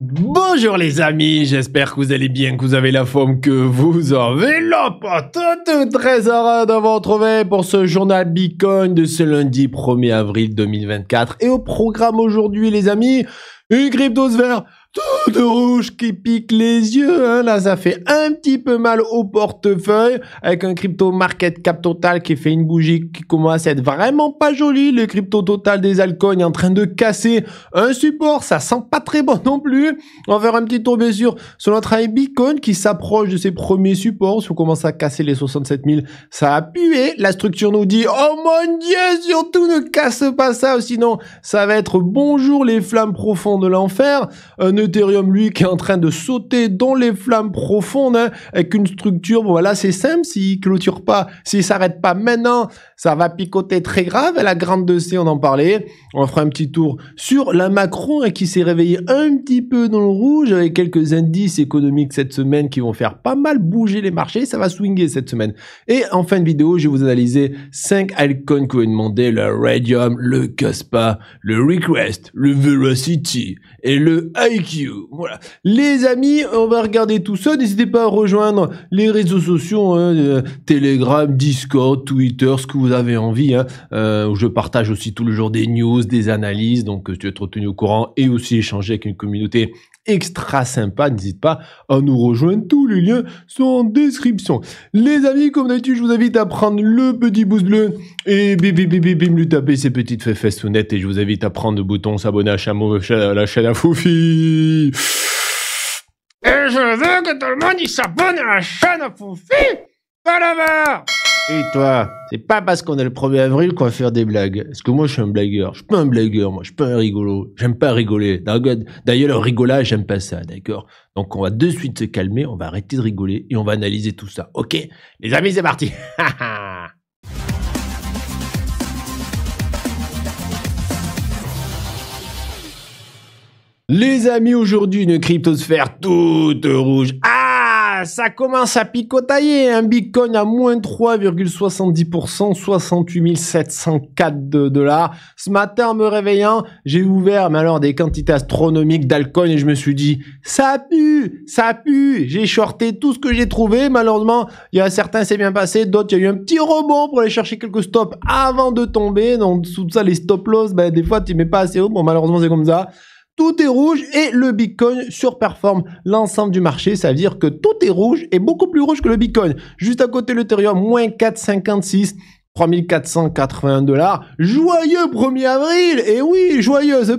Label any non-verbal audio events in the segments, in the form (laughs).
Bonjour les amis, j'espère que vous allez bien, que vous avez la forme que vous avez, la Tout très heureux de vous retrouver pour ce journal Bitcoin de ce lundi 1er avril 2024. Et au programme aujourd'hui les amis, une verte tout de rouge qui pique les yeux. Hein. Là, ça fait un petit peu mal au portefeuille avec un crypto market cap total qui fait une bougie qui commence à être vraiment pas jolie. Le crypto total des alcools est en train de casser un support. Ça sent pas très bon non plus. On va faire un petit tour, bien sur notre AI Bitcoin qui s'approche de ses premiers supports. Si on commence à casser les 67 000, ça a pué. La structure nous dit, oh mon dieu, surtout ne casse pas ça, sinon ça va être bonjour les flammes profondes de l'enfer. Euh, Ethereum, lui, qui est en train de sauter dans les flammes profondes, hein, avec une structure, bon, voilà, c'est simple, s'il clôture pas, s'il s'arrête pas maintenant, ça va picoter très grave. La grande 2C, on en parlait. On fera un petit tour sur la Macron, hein, qui s'est réveillée un petit peu dans le rouge, avec quelques indices économiques cette semaine qui vont faire pas mal bouger les marchés. Ça va swinguer cette semaine. Et en fin de vidéo, je vais vous analyser 5 altcoins que vous demandé. le Radium, le Caspa, le Request, le Velocity et le IQ voilà. Les amis, on va regarder tout ça. N'hésitez pas à rejoindre les réseaux sociaux, hein, euh, Telegram, Discord, Twitter, ce que vous avez envie. Hein. Euh, je partage aussi tout le jour des news, des analyses. Donc, euh, tu es être tenu au courant et aussi échanger avec une communauté extra sympa. N'hésite pas à nous rejoindre. Tous les liens sont en description. Les amis, comme d'habitude, je vous invite à prendre le petit pouce bleu et bim bim bim bim lui taper ses petites fesses sonnettes Et je vous invite à prendre le bouton s'abonner à, la chaîne à Foufi. Et je veux que tout le monde s'abonne à la chaîne à Foufi. Pas et toi, c'est pas parce qu'on est le 1er avril qu'on va faire des blagues. Parce que moi, je suis un blagueur. Je suis pas un blagueur, moi. Je suis pas un rigolo. J'aime pas rigoler. D'ailleurs, le rigolage, j'aime pas ça, d'accord Donc, on va de suite se calmer, on va arrêter de rigoler et on va analyser tout ça. Ok Les amis, c'est parti (laughs) Les amis, aujourd'hui, une cryptosphère toute rouge. Ah, ça commence à picotailler. Un bitcoin à moins 3,70%, 68 704 dollars. Ce matin, en me réveillant, j'ai ouvert, des quantités astronomiques d'alcool et je me suis dit, ça pue, ça pue. J'ai shorté tout ce que j'ai trouvé. Malheureusement, il y a certains, c'est bien passé. D'autres, il y a eu un petit rebond pour aller chercher quelques stops avant de tomber. Donc, sous ça, les stop loss, ben, des fois, tu mets pas assez haut. Bon, malheureusement, c'est comme ça tout est rouge et le Bitcoin surperforme l'ensemble du marché. Ça veut dire que tout est rouge et beaucoup plus rouge que le Bitcoin. Juste à côté, l'Ethereum, moins 4,56. 3481 dollars. Joyeux 1er avril Et oui, joyeux ce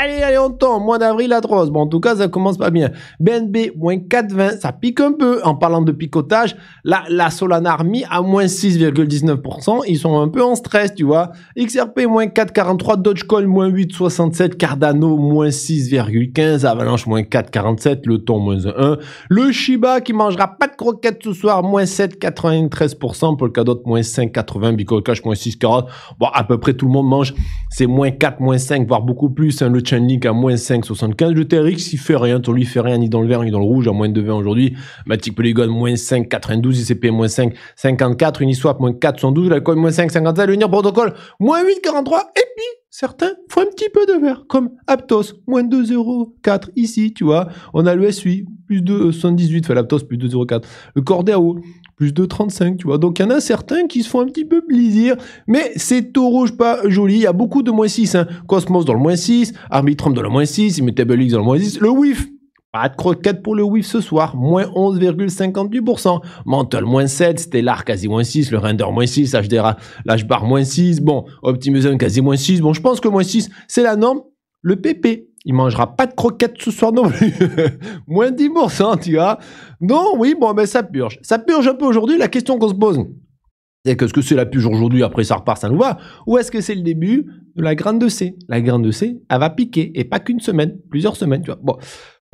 Allez, allez, on tombe. Mois d'avril atroce. Bon, en tout cas, ça commence pas bien. BNB, moins 4,20. Ça pique un peu. En parlant de picotage, la, la Solana Army à moins 6,19%. Ils sont un peu en stress, tu vois. XRP, moins 4,43. Dogecoin, moins 8,67. Cardano, moins 6,15. Avalanche, moins 4,47. Le ton, moins 1. Le Shiba qui mangera pas de croquettes ce soir, moins 7,93%. Polkadot, moins 5,80, Bitcoin, Cash, moins 6,40. Bon, à peu près tout le monde mange. C'est moins 4, moins 5, voire beaucoup plus. Hein. le Chainlink à moins 5,75. Le TRX, il fait rien. on lui fait rien, ni dans le vert, ni dans le rouge, à moins de 20 aujourd'hui. Matic Polygon, moins 5,92. ICP, moins 5, 54. Uniswap, moins 4,12 La coin, moins le L'Union Protocol, moins 8,43. Et puis, certains font un petit peu de vert, comme Aptos, moins 2,04 ici, tu vois. On a le SUI, plus 2,78, euh, enfin l'Aptos, plus 2,04. Le Cordero, plus 2,35, tu vois. Donc il y en a certains qui se font un petit peu plaisir, mais c'est tout rouge, pas joli. Il y a beaucoup de moins 6, hein. Cosmos dans le moins 6, Arbitrum dans le moins 6, X dans le moins 6, le WIF pas de croquettes pour le WIF ce soir, moins 11,58%. Mental moins 7, Stellar quasi moins 6, le Render moins 6, HDR, l'HBAR moins 6, bon, Optimism quasi moins 6, bon, je pense que moins 6, c'est la norme. Le PP, il mangera pas de croquettes ce soir non plus. (laughs) moins 10%, tu vois. Non, oui, bon, mais ben, ça purge. Ça purge un peu aujourd'hui, la question qu'on se pose. C'est que ce que c'est la purge aujourd'hui, après ça repart, ça nous va. Ou est-ce que c'est le début de la graine de C La graine de C, elle va piquer, et pas qu'une semaine, plusieurs semaines, tu vois. Bon,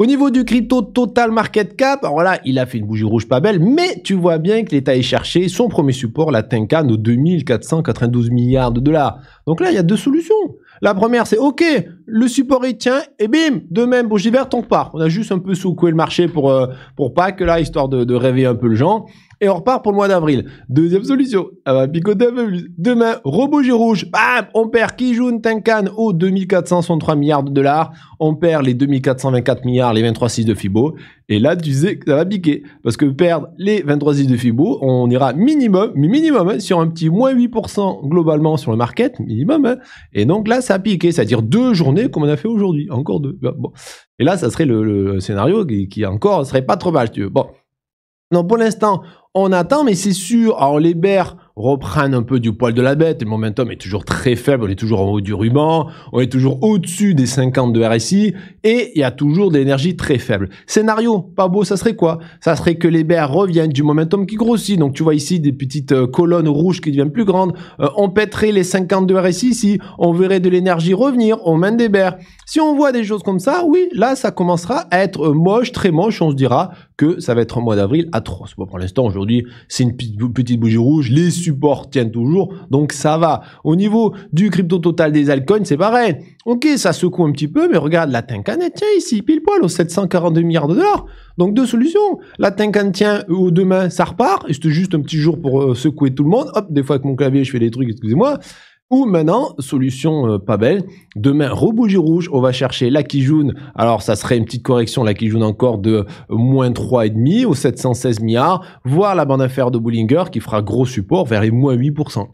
au niveau du crypto total market cap, alors là, il a fait une bougie rouge pas belle, mais tu vois bien que l'État est cherché son premier support, la Tenkan, aux 2492 milliards de dollars. Donc là, il y a deux solutions. La première, c'est OK, le support il tient, et bim, de même, bougie verte, on part. On a juste un peu secoué le marché pour, euh, pour Pâques, là, histoire de, rêver un peu le gens et on repart pour le mois d'avril. Deuxième solution. Ah va picoter un peu plus. Demain, robot rouge. Bam! On perd Kijun Tenkan aux 2463 milliards de dollars. On perd les 2424 milliards, les 23,6 de Fibo. Et là, tu sais que ça va piquer. Parce que perdre les 23,6 de Fibo, on ira minimum, mais minimum, hein, sur un petit moins 8% globalement sur le market, minimum. Hein. Et donc là, ça a piqué. C'est-à-dire deux journées comme on a fait aujourd'hui. Encore deux. Et là, ça serait le, scénario qui, qui encore serait pas trop mal, tu veux. Bon. Non, pour l'instant, on attend, mais c'est sûr. Alors, les Bears reprennent un peu du poil de la bête. Le momentum est toujours très faible. On est toujours en haut du ruban. On est toujours au-dessus des 50 de RSI et il y a toujours de l'énergie très faible. Scénario, pas beau, ça serait quoi Ça serait que les bears reviennent du momentum qui grossit. Donc tu vois ici des petites euh, colonnes rouges qui deviennent plus grandes. Euh, on pèterait les 52 RSI ici, on verrait de l'énergie revenir, on mène des bears Si on voit des choses comme ça, oui, là ça commencera à être moche, très moche, on se dira que ça va être un mois d'avril atroce. Bon, pour l'instant, aujourd'hui, c'est une petite bougie rouge, les supports tiennent toujours, donc ça va. Au niveau du crypto total des altcoins, c'est pareil. Ok, ça secoue un petit peu, mais regarde, la Tinkan, tient ici, pile poil, aux 742 milliards de dollars. Donc deux solutions. La tincane tient, ou demain, ça repart, et c'était juste un petit jour pour euh, secouer tout le monde. Hop, des fois avec mon clavier, je fais des trucs, excusez-moi. Ou maintenant, solution euh, pas belle, demain, rebougie rouge, on va chercher la Kijun. Alors, ça serait une petite correction, la Kijun encore de euh, moins 3,5 aux 716 milliards, voire la bande affaire de Bollinger qui fera gros support vers les moins 8%.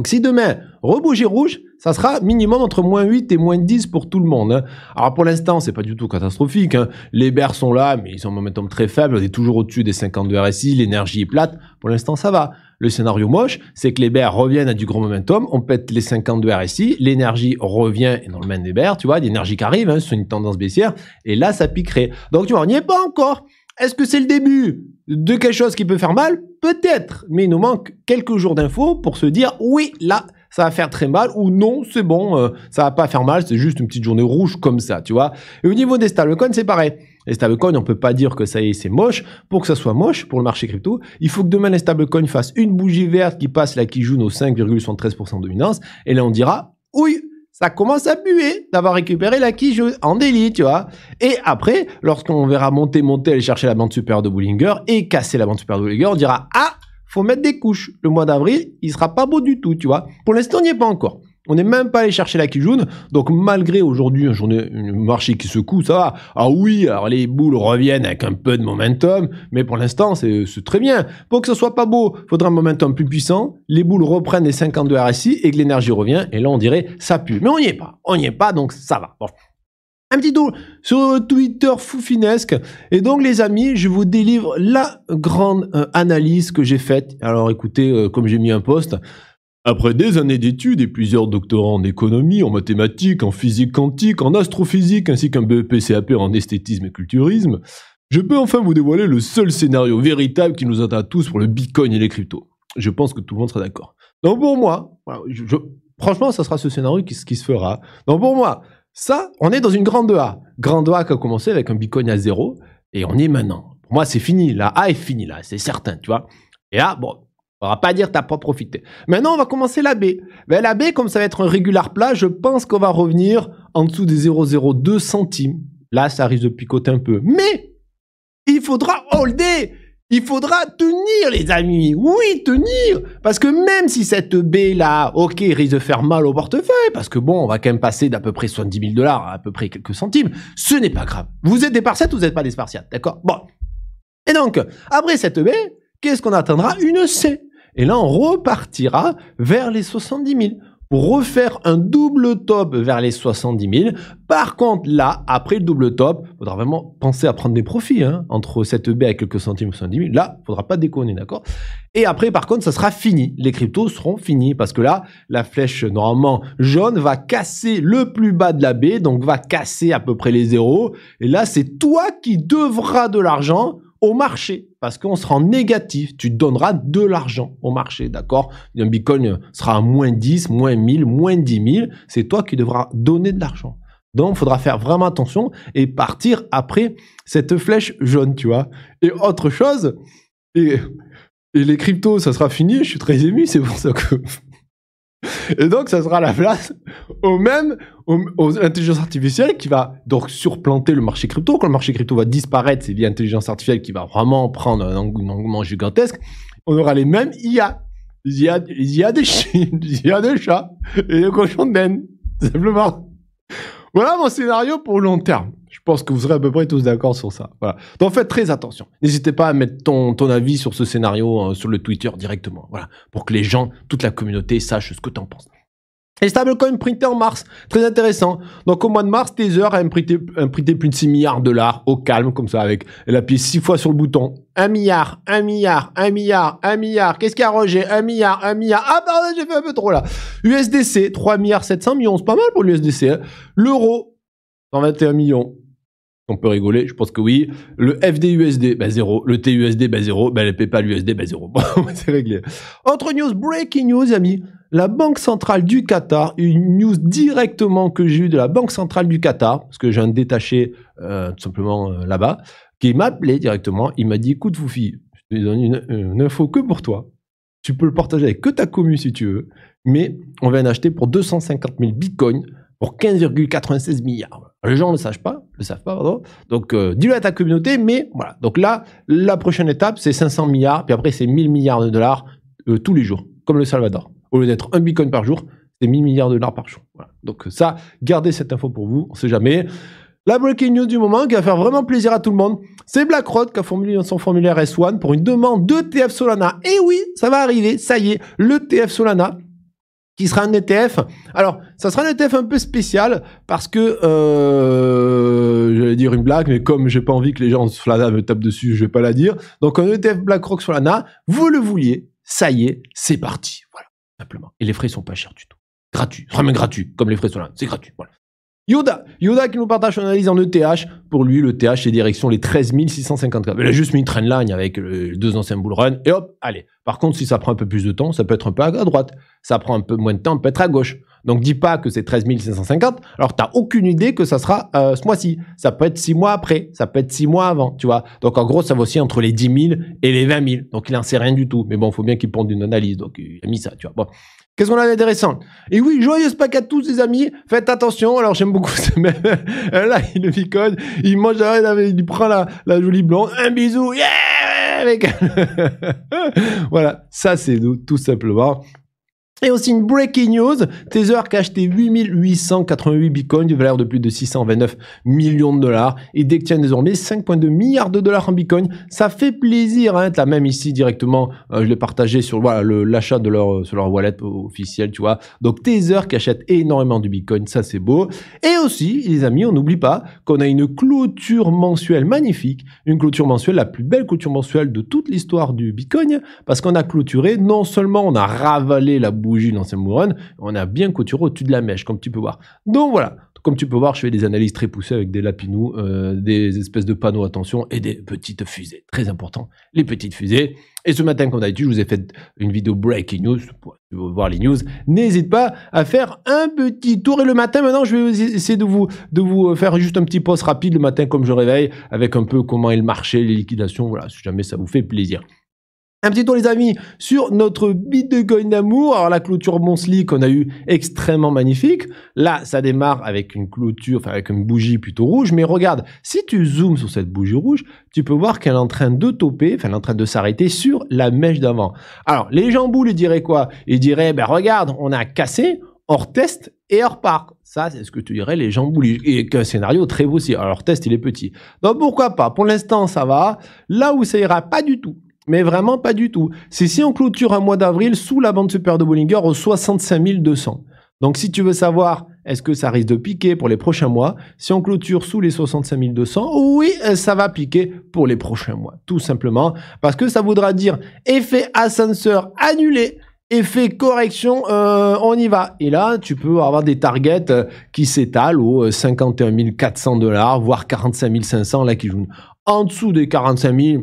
Donc si demain, rebouger rouge, ça sera minimum entre moins 8 et moins 10 pour tout le monde. Hein. Alors pour l'instant, c'est pas du tout catastrophique. Hein. Les bers sont là, mais ils ont un momentum très faible. On est toujours au-dessus des 52 RSI, l'énergie est plate. Pour l'instant, ça va. Le scénario moche, c'est que les bers reviennent à du gros momentum, on pète les 52 RSI, l'énergie revient, et dans le même des bers, tu vois, l'énergie qui arrive, c'est hein, une tendance baissière, et là, ça piquerait. Donc tu vois, on n'y est pas encore. Est-ce que c'est le début de quelque chose qui peut faire mal Peut-être, mais il nous manque quelques jours d'infos pour se dire oui, là, ça va faire très mal ou non, c'est bon, euh, ça va pas faire mal, c'est juste une petite journée rouge comme ça, tu vois. Et au niveau des stablecoins, c'est pareil. Les stablecoins, on peut pas dire que ça y est, c'est moche. Pour que ça soit moche pour le marché crypto, il faut que demain les stablecoins fassent une bougie verte qui passe la qui joue nos 5,73% de dominance. Et là, on dira, oui, ça commence à buer d'avoir récupéré la quiche en délit, tu vois. Et après, lorsqu'on verra monter, monter, aller chercher la bande supérieure de Bullinger et casser la bande supérieure de Bullinger, on dira Ah, faut mettre des couches. Le mois d'avril, il sera pas beau du tout, tu vois. Pour l'instant, on n'y est pas encore. On n'est même pas allé chercher la Kijun, Donc malgré aujourd'hui un journée, marché qui secoue, ça va. Ah oui, alors les boules reviennent avec un peu de momentum, mais pour l'instant c'est très bien. Pour que ce soit pas beau, il faudra un momentum plus puissant. Les boules reprennent les 52 RSI et que l'énergie revient. Et là on dirait ça pue. Mais on n'y est pas. On n'y est pas, donc ça va. Un petit tour sur Twitter foufinesque. Et donc, les amis, je vous délivre la grande euh, analyse que j'ai faite. Alors, écoutez, euh, comme j'ai mis un post, après des années d'études et plusieurs doctorats en économie, en mathématiques, en physique quantique, en astrophysique ainsi qu'un BEP CAP en esthétisme et culturisme, je peux enfin vous dévoiler le seul scénario véritable qui nous à tous pour le bitcoin et les cryptos. Je pense que tout le monde sera d'accord. Donc pour moi, franchement, ça sera ce scénario qui, qui, se fera. Donc pour moi, ça, on est dans une grande A. Grande A qui a commencé avec un bitcoin à zéro et on y est maintenant. Pour moi, c'est fini. La A est finie là, c'est certain, tu vois. Et là, bon, on va pas dire t'as pas profité. Maintenant, on va commencer la B. Ben, la B, comme ça va être un régular plat, je pense qu'on va revenir en dessous des 0,02 centimes. Là, ça risque de picoter un peu. Mais il faudra holder il faudra tenir, les amis. Oui, tenir. Parce que même si cette B là, ok, risque de faire mal au portefeuille, parce que bon, on va quand même passer d'à peu près 70 000 dollars à à peu près quelques centimes, ce n'est pas grave. Vous êtes des ou vous n'êtes pas des spartiates, d'accord Bon. Et donc, après cette B, qu'est-ce qu'on attendra Une C. Et là, on repartira vers les 70 000 pour refaire un double top vers les 70 000. Par contre, là, après le double top, il faudra vraiment penser à prendre des profits hein, entre cette baie à quelques centimes ou 70 000. Là, il faudra pas déconner, d'accord Et après, par contre, ça sera fini. Les cryptos seront finis parce que là, la flèche normalement jaune va casser le plus bas de la baie, donc va casser à peu près les zéros. Et là, c'est toi qui devras de l'argent au marché, parce qu'on sera en négatif. Tu donneras de l'argent au marché, d'accord Un bitcoin sera à moins 10, moins 1000, moins 10 000. C'est toi qui devras donner de l'argent. Donc, il faudra faire vraiment attention et partir après cette flèche jaune, tu vois. Et autre chose, et, et les cryptos, ça sera fini. Je suis très ému, c'est pour ça que et donc, ça sera la place aux mêmes, aux, intelligences artificielles qui va donc surplanter le marché crypto. Quand le marché crypto va disparaître, c'est l'intelligence artificielle qui va vraiment prendre un engouement gigantesque. On aura les mêmes IA. Les IA, IA des IA (laughs) des chats et les cochons de Simplement. Voilà mon scénario pour long terme. Je pense que vous serez à peu près tous d'accord sur ça. Voilà. Donc faites très attention. N'hésitez pas à mettre ton, ton avis sur ce scénario hein, sur le Twitter directement. Voilà. Pour que les gens, toute la communauté sachent ce que tu en penses. Et stablecoin printé en mars, très intéressant. Donc au mois de mars, Tether a imprinté, plus de 6 milliards de dollars au calme, comme ça, avec la pièce 6 fois sur le bouton. 1 milliard, 1 milliard, 1 milliard, 1 milliard. Qu'est-ce qu'il y a Roger 1 milliard, 1 milliard. Ah pardon, j'ai fait un peu trop là. USDC, 3 milliards 700 millions, c'est pas mal pour l'USDC. Hein. L'euro, 121 millions. On peut rigoler, je pense que oui. Le FDUSD, bah 0. Le TUSD, bah 0. ben bah, le PayPal USD, bah 0. c'est (laughs) réglé. Autre news, breaking news, amis. La Banque Centrale du Qatar, une news directement que j'ai eue de la Banque Centrale du Qatar, parce que j'ai un détaché euh, tout simplement euh, là-bas, qui m'a appelé directement. Il m'a dit, écoute, Foufi, je te donne une, une info que pour toi. Tu peux le partager avec que ta commu si tu veux, mais on vient d'acheter pour 250 000 bitcoins pour 15,96 milliards. Les gens ne le savent pas, le savent pas, pardon. Donc, euh, dis-le à ta communauté, mais voilà. Donc là, la prochaine étape, c'est 500 milliards, puis après, c'est 1000 milliards de dollars euh, tous les jours, comme le Salvador. Au lieu d'être un bitcoin par jour, c'est 1000 milliards de dollars par jour. Donc ça, gardez cette info pour vous, on ne sait jamais. La breaking news du moment qui va faire vraiment plaisir à tout le monde, c'est BlackRock qui a formulé son formulaire S1 pour une demande de TF Solana. Et oui, ça va arriver, ça y est, le TF Solana qui sera un ETF. Alors, ça sera un ETF un peu spécial parce que, euh, j'allais dire une blague, mais comme j'ai pas envie que les gens se me tapent dessus, je vais pas la dire. Donc, un ETF BlackRock Solana, vous le vouliez, ça y est, c'est parti. Voilà, simplement. Et les frais sont pas chers du tout. Gratuit, vraiment gratuit, comme les frais Solana, c'est gratuit. Voilà. Yoda. Yoda qui nous partage son analyse en ETH. Pour lui, le TH c'est direction les 13 654. Il a juste mis une train ligne avec les deux anciens bullruns, run et hop, allez. Par contre, si ça prend un peu plus de temps, ça peut être un peu à droite. Ça prend un peu moins de temps, peut être à gauche. Donc dis pas que c'est 13 550, alors t'as aucune idée que ça sera euh, ce mois-ci. Ça peut être six mois après, ça peut être six mois avant, tu vois. Donc en gros, ça va aussi entre les 10 000 et les 20 000. Donc il n'en sait rien du tout. Mais bon, il faut bien qu'il ponde une analyse, donc il a mis ça, tu vois. Bon. Qu'est-ce qu'on a d'intéressant Et oui, joyeuse pack à tous les amis. Faites attention. Alors j'aime beaucoup ce mec. (laughs) Là, il le il mange, il prend la, la jolie blonde. Un bisou, yeah, (laughs) voilà, ça c'est tout, tout simplement. Et aussi une breaking news, Tether qui a acheté 8888 bitcoins d'une valeur de plus de 629 millions de dollars. Il détient désormais 5,2 milliards de dollars en bitcoin. Ça fait plaisir, hein. T'as même ici directement, euh, je l'ai partagé sur voilà, l'achat de leur, sur leur wallet officiel, tu vois. Donc Tether qui achète énormément du bitcoin, ça c'est beau. Et aussi, les amis, on n'oublie pas qu'on a une clôture mensuelle magnifique. Une clôture mensuelle, la plus belle clôture mensuelle de toute l'histoire du bitcoin. Parce qu'on a clôturé, non seulement on a ravalé la boue l'ancien Mouron, on a bien couturé au-dessus de la mèche, comme tu peux voir. Donc voilà, comme tu peux voir, je fais des analyses très poussées avec des lapinous, euh, des espèces de panneaux attention et des petites fusées. Très important, les petites fusées. Et ce matin, comme d'habitude, je vous ai fait une vidéo breaking news. Pour voir les news, n'hésite pas à faire un petit tour. Et le matin, maintenant, je vais essayer de vous, de vous euh, faire juste un petit post rapide le matin, comme je réveille, avec un peu comment est le marché, les liquidations. Voilà, si jamais ça vous fait plaisir. Un petit tour les amis sur notre bit de coin d'amour. Alors la clôture Moncelie qu'on a eu extrêmement magnifique. Là, ça démarre avec une clôture, enfin avec une bougie plutôt rouge. Mais regarde, si tu zoomes sur cette bougie rouge, tu peux voir qu'elle est en train de toper, enfin elle est en train de s'arrêter sur la mèche d'avant. Alors les gens boules, ils diraient quoi Ils diraient, ben regarde, on a cassé, hors test et hors parc. Ça, c'est ce que tu dirais les gens Et qu'un scénario très beau aussi. Alors, test, il est petit. Donc, pourquoi pas Pour l'instant, ça va. Là où ça ira pas du tout, mais vraiment pas du tout. C'est si on clôture un mois d'avril sous la bande supérieure de Bollinger aux 65 200. Donc si tu veux savoir est-ce que ça risque de piquer pour les prochains mois, si on clôture sous les 65 200, oui, ça va piquer pour les prochains mois, tout simplement, parce que ça voudra dire effet ascenseur annulé. Effet correction, euh, on y va. Et là, tu peux avoir des targets euh, qui s'étalent aux 51 euh, 400 dollars, voire 45 500, là qui jouent en dessous des 45 000.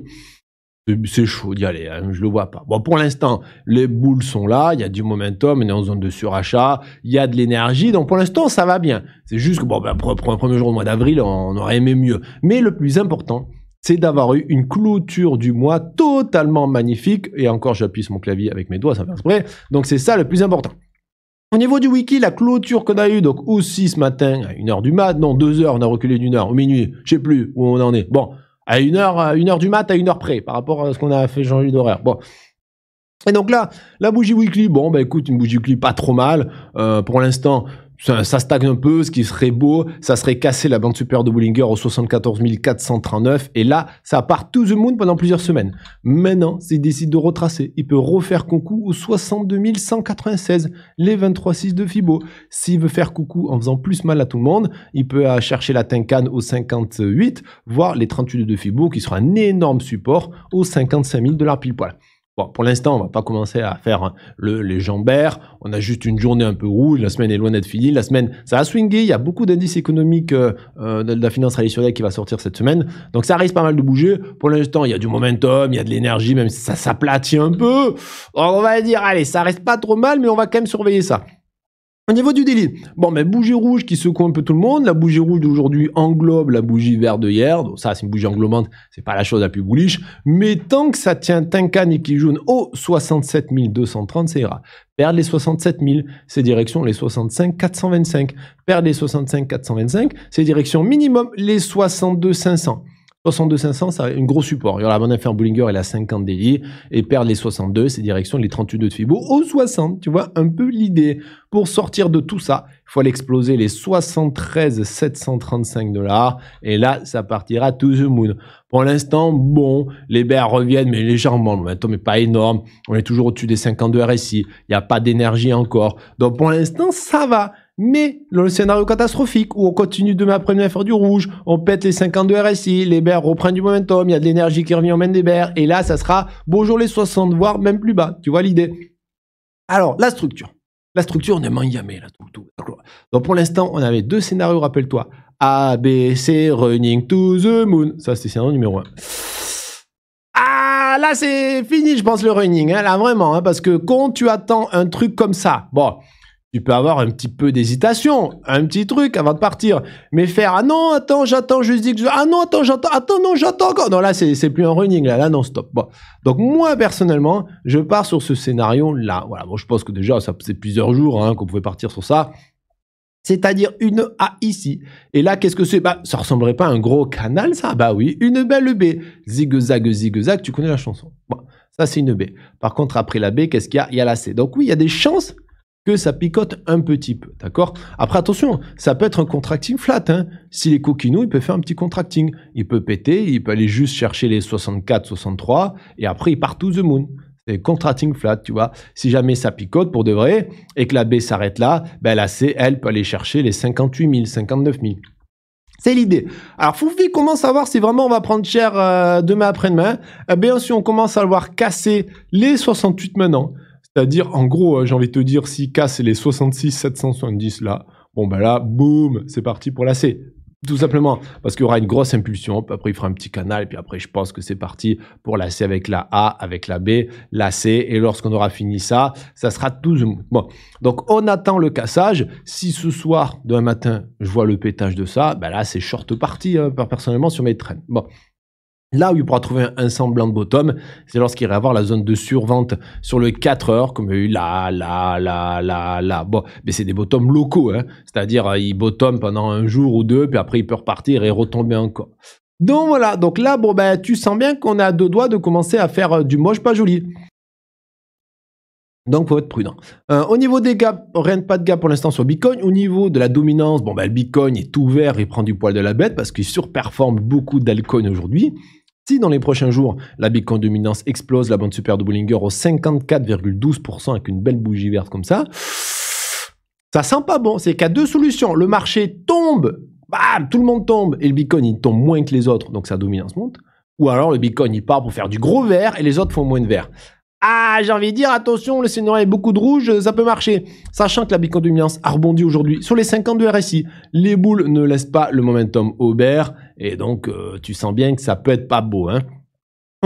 C'est chaud d'y aller, hein, je le vois pas. Bon, pour l'instant, les boules sont là, il y a du momentum, on est en zone de surachat, il y a de l'énergie, donc pour l'instant, ça va bien. C'est juste que, bon, ben, pour, un premier jour du mois d'avril, on aurait aimé mieux. Mais le plus important, c'est d'avoir eu une clôture du mois totalement magnifique, et encore, j'appuie sur mon clavier avec mes doigts, ça fait exprès, donc c'est ça le plus important. Au niveau du wiki, la clôture qu'on a eue, donc aussi ce matin, à 1h du mat, non, 2h, on a reculé d'une heure, au minuit, je sais plus où on en est. Bon, à une heure, une heure du mat, à une heure près, par rapport à ce qu'on a fait jean luc d'horaire Bon. Et donc là, la bougie weekly, bon, bah écoute, une bougie weekly pas trop mal. Euh, pour l'instant, ça, ça, stagne un peu, ce qui serait beau, ça serait casser la bande supérieure de Bollinger au 74 439, et là, ça part tout le monde pendant plusieurs semaines. Maintenant, s'il décide de retracer, il peut refaire coucou au 62 196, les 23 6 de Fibo. S'il veut faire coucou en faisant plus mal à tout le monde, il peut chercher la Tincane au 58, voire les 38 de Fibo, qui sera un énorme support au 55 000 dollars pile poil. Bon, pour l'instant, on va pas commencer à faire hein, le, les jambères. On a juste une journée un peu rouge. La semaine est loin d'être finie. La semaine, ça a swingé. Il y a beaucoup d'indices économiques euh, euh, de la finance traditionnelle qui va sortir cette semaine. Donc, ça risque pas mal de bouger. Pour l'instant, il y a du momentum, il y a de l'énergie, même si ça s'aplatit un peu. on va dire, allez, ça reste pas trop mal, mais on va quand même surveiller ça. Au niveau du délit, bon, mais bougie rouge qui secoue un peu tout le monde. La bougie rouge d'aujourd'hui englobe la bougie verte de hier. Donc ça, c'est une bougie englobante, c'est pas la chose la plus bouliche, Mais tant que ça tient Tinkan et qui jaune au 67 230, ça ira. Perdre les 67 000, c'est direction les 65 425. Perdre les 65 425, c'est direction minimum les 62 500. 62-500, ça a un gros support. Il y aura la bonne affaire Bullinger, et a 50 délits et perdre les 62, c'est direction les 32 de Fibo Au 60. Tu vois, un peu l'idée. Pour sortir de tout ça, il faut l'exploser les 73 735 dollars. Et là, ça partira to the moon. Pour l'instant, bon, les bairs reviennent, mais légèrement. Le momentum n'est pas énorme. On est toujours au-dessus des 52 RSI. Il n'y a pas d'énergie encore. Donc, pour l'instant, ça va. Mais dans le scénario catastrophique, où on continue demain après-midi à faire du rouge, on pète les 52 RSI, les bears reprennent du momentum, il y a de l'énergie qui revient en main des bears. et là, ça sera bonjour les 60, voire même plus bas. Tu vois l'idée Alors, la structure. La structure, on est jamais là, tout, tout. Donc pour l'instant, on avait deux scénarios, rappelle-toi. A, B, C, Running to the Moon. Ça, c'est scénario numéro 1. Ah, là, c'est fini, je pense, le running. Hein, là, vraiment, hein, parce que quand tu attends un truc comme ça, bon tu peux avoir un petit peu d'hésitation, un petit truc avant de partir. Mais faire ah non attends j'attends je dis que je... ah non attends j'attends attends non j'attends encore non là c'est plus un running là là non stop. Bon. Donc moi personnellement je pars sur ce scénario là voilà bon je pense que déjà ça c'est plusieurs jours hein, qu'on pouvait partir sur ça. C'est-à-dire une A ici. Et là, qu'est-ce que c'est Bah, ça ressemblerait pas à un gros canal, ça Bah oui, une belle B. Zigzag, zigzag, tu connais la chanson. Bon, ça c'est une B. Par contre, après la B, qu'est-ce qu'il y a Il y a la C. Donc oui, il y a des chances que ça picote un petit peu, d'accord Après, attention, ça peut être un contracting flat. Hein. Si S'il est coquinou, il peut faire un petit contracting. Il peut péter, il peut aller juste chercher les 64, 63, et après, il part to the moon. C'est contracting flat, tu vois. Si jamais ça picote pour de vrai, et que la B s'arrête là, ben la C, elle, peut aller chercher les 58 000, 59 000. C'est l'idée. Alors, Foufi commence à voir si vraiment on va prendre cher euh, demain après-demain. Eh bien, si on commence à voir casser les 68 maintenant, c'est-à-dire, en gros, euh, j'ai envie de te dire, si casse les 66 770 là, bon ben là, boum, c'est parti pour la C. Tout simplement, parce qu'il y aura une grosse impulsion, après il fera un petit canal, puis après je pense que c'est parti pour la C avec la A, avec la B, la C, et lorsqu'on aura fini ça, ça sera tout Bon, donc on attend le cassage. Si ce soir, demain matin, je vois le pétage de ça, ben là c'est short parti, hein, personnellement, sur mes trains. Bon, Là où il pourra trouver un semblant de bottom, c'est lorsqu'il va avoir la zone de survente sur le 4 heures, comme il a là, là, là, là, là. Bon, mais c'est des bottoms locaux, hein. c'est-à-dire euh, il bottom pendant un jour ou deux, puis après il peut repartir et retomber encore. Donc voilà, donc là, bon, ben, tu sens bien qu'on a deux doigts de commencer à faire euh, du moche pas joli. Donc, faut être prudent. Euh, au niveau des gaps, rien de pas de gap pour l'instant sur Bitcoin. Au niveau de la dominance, bon, ben, le Bitcoin est ouvert et prend du poil de la bête parce qu'il surperforme beaucoup d'alcoins aujourd'hui. Si dans les prochains jours, la Bitcoin dominance explose, la bande super de Bollinger au 54,12% avec une belle bougie verte comme ça, ça sent pas bon. C'est qu'il y a deux solutions. Le marché tombe, bam, tout le monde tombe, et le Bitcoin, il tombe moins que les autres, donc sa dominance monte. Ou alors le Bitcoin, il part pour faire du gros vert et les autres font moins de vert. Ah, j'ai envie de dire, attention, le scénario est beaucoup de rouge, ça peut marcher. Sachant que la Bitcoin dominance a rebondi aujourd'hui sur les 52 RSI. Les boules ne laissent pas le momentum au vert. Et donc, euh, tu sens bien que ça peut être pas beau. Hein.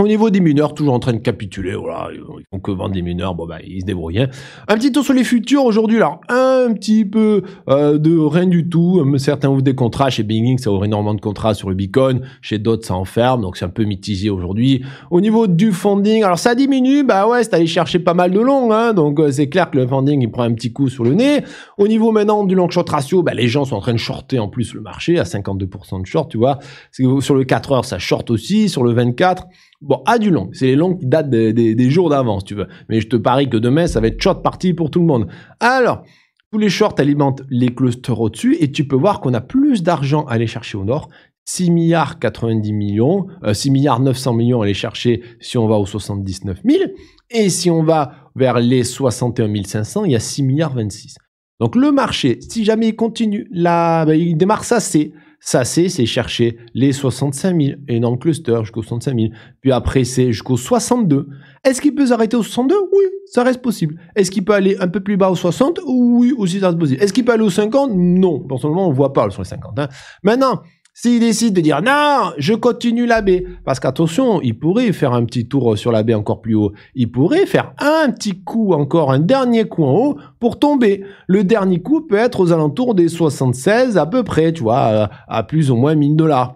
Au niveau des mineurs, toujours en train de capituler, voilà, ils font que vendre des mineurs, bon bah ils se débrouillent. Hein. Un petit tour sur les futurs aujourd'hui, alors un petit peu euh, de rien du tout, certains ouvrent des contrats, chez Binging ça ouvre énormément de contrats sur le chez d'autres ça enferme, donc c'est un peu mitigé aujourd'hui. Au niveau du funding, alors ça diminue, bah ouais, c'est allé chercher pas mal de longs, hein, donc euh, c'est clair que le funding il prend un petit coup sur le nez. Au niveau maintenant du long short ratio, bah les gens sont en train de shorter en plus le marché à 52% de short, tu vois, sur le 4 heures ça short aussi, sur le 24 Bon, du long, c'est les longs qui datent des, jours d'avance, tu veux. Mais je te parie que demain, ça va être short party pour tout le monde. Alors, tous les shorts alimentent les clusters au-dessus et tu peux voir qu'on a plus d'argent à aller chercher au nord. 6 milliards 90 millions, 6 euh, milliards 900 millions à aller chercher si on va aux 79 000. Et si on va vers les 61 500, il y a 6 milliards 26. Donc le marché, si jamais il continue, ben, il démarre ça, c'est ça, c'est, c'est chercher les 65 000, le cluster jusqu'aux 65 000. Puis après, c'est jusqu'aux 62. Est-ce qu'il peut s'arrêter aux 62 Oui, ça reste possible. Est-ce qu'il peut aller un peu plus bas aux 60 Oui, aussi, ça reste possible. Est-ce qu'il peut aller aux 50 Non. Pour ce moment, on voit pas sur les 50. Hein. Maintenant, s'il décide de dire non, je continue la baie, parce qu'attention, il pourrait faire un petit tour euh, sur la baie encore plus haut. Il pourrait faire un petit coup encore, un dernier coup en haut pour tomber. Le dernier coup peut être aux alentours des 76 à peu près, tu vois, à plus ou moins 1000 dollars.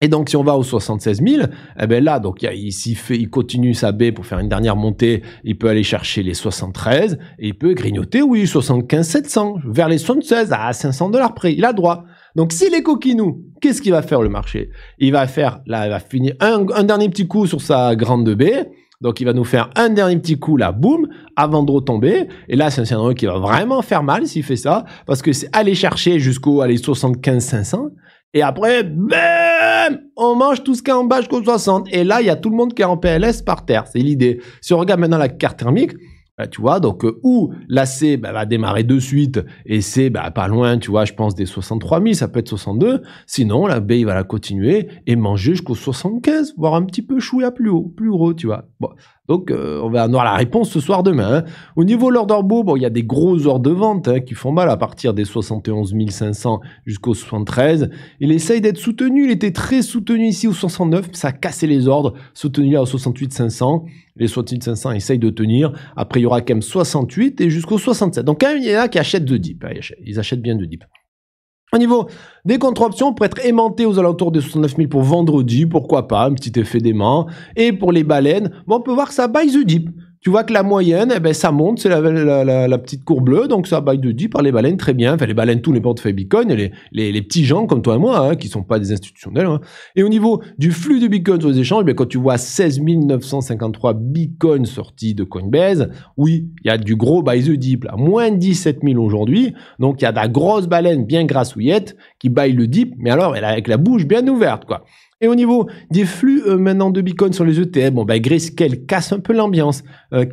Et donc, si on va aux 76 000, eh ben là, donc, il, fait, il continue sa baie pour faire une dernière montée. Il peut aller chercher les 73 et il peut grignoter, oui, 75 700 vers les 76 à 500 dollars près. Il a droit. Donc s'il est coquinou, qu'est-ce qu'il va faire le marché Il va faire, là, va finir un, dernier petit coup sur sa grande baie. Donc il va nous faire un dernier petit coup là, boum, avant de retomber. Et là, c'est un scénario qui va vraiment faire mal s'il fait ça, parce que c'est aller chercher jusqu'au 75-500. Et après, bam, on mange tout ce qu'il y a en bas jusqu'au 60. Et là, il y a tout le monde qui est en PLS par terre. C'est l'idée. Si on regarde maintenant la carte thermique, euh, tu vois, donc où euh, ou la bah, va démarrer de suite et c'est bah, pas loin, tu vois, je pense des 63 000, ça peut être 62. Sinon, la B, va la continuer et manger jusqu'au 75, voire un petit peu à plus haut, plus gros, tu vois. Bon, donc, euh, on va avoir la réponse ce soir demain. Hein. Au niveau de l'ordre beau, bon, il y a des gros ordres de vente hein, qui font mal à partir des 71 500 jusqu'au 73. Il essaye d'être soutenu. Il était très soutenu ici au 69. Ça a cassé les ordres. Soutenu là au 68 500. Les 68 500 essayent de tenir. Après, il y aura quand même 68 et jusqu'au 67. Donc, quand même, il y en a qui achètent de deep. Hein, ils achètent bien de deep. Au niveau des contre-options, on être aimanté aux alentours de 69 000 pour vendredi, pourquoi pas, un petit effet d'aimant. Et pour les baleines, on peut voir que ça baille the deep tu vois que la moyenne, eh ben, ça monte, c'est la, petite courbe bleue, donc ça baille de 10 par les baleines, très bien. Enfin, les baleines, tous les portefeuilles Bitcoin, et les, les, les, petits gens comme toi et moi, hein, qui sont pas des institutionnels. Hein. Et au niveau du flux de Bitcoin sur les échanges, eh ben, quand tu vois 16 953 Bitcoin sortis de Coinbase, oui, il y a du gros buy the dip, là, moins 17 000 aujourd'hui. Donc, il y a de la grosse baleine bien grassouillette qui baille le dip, mais alors, elle avec la bouche bien ouverte, quoi. Et au niveau des flux euh, maintenant de Bitcoin sur les ETF, bon, bah, Grayscale casse un peu l'ambiance.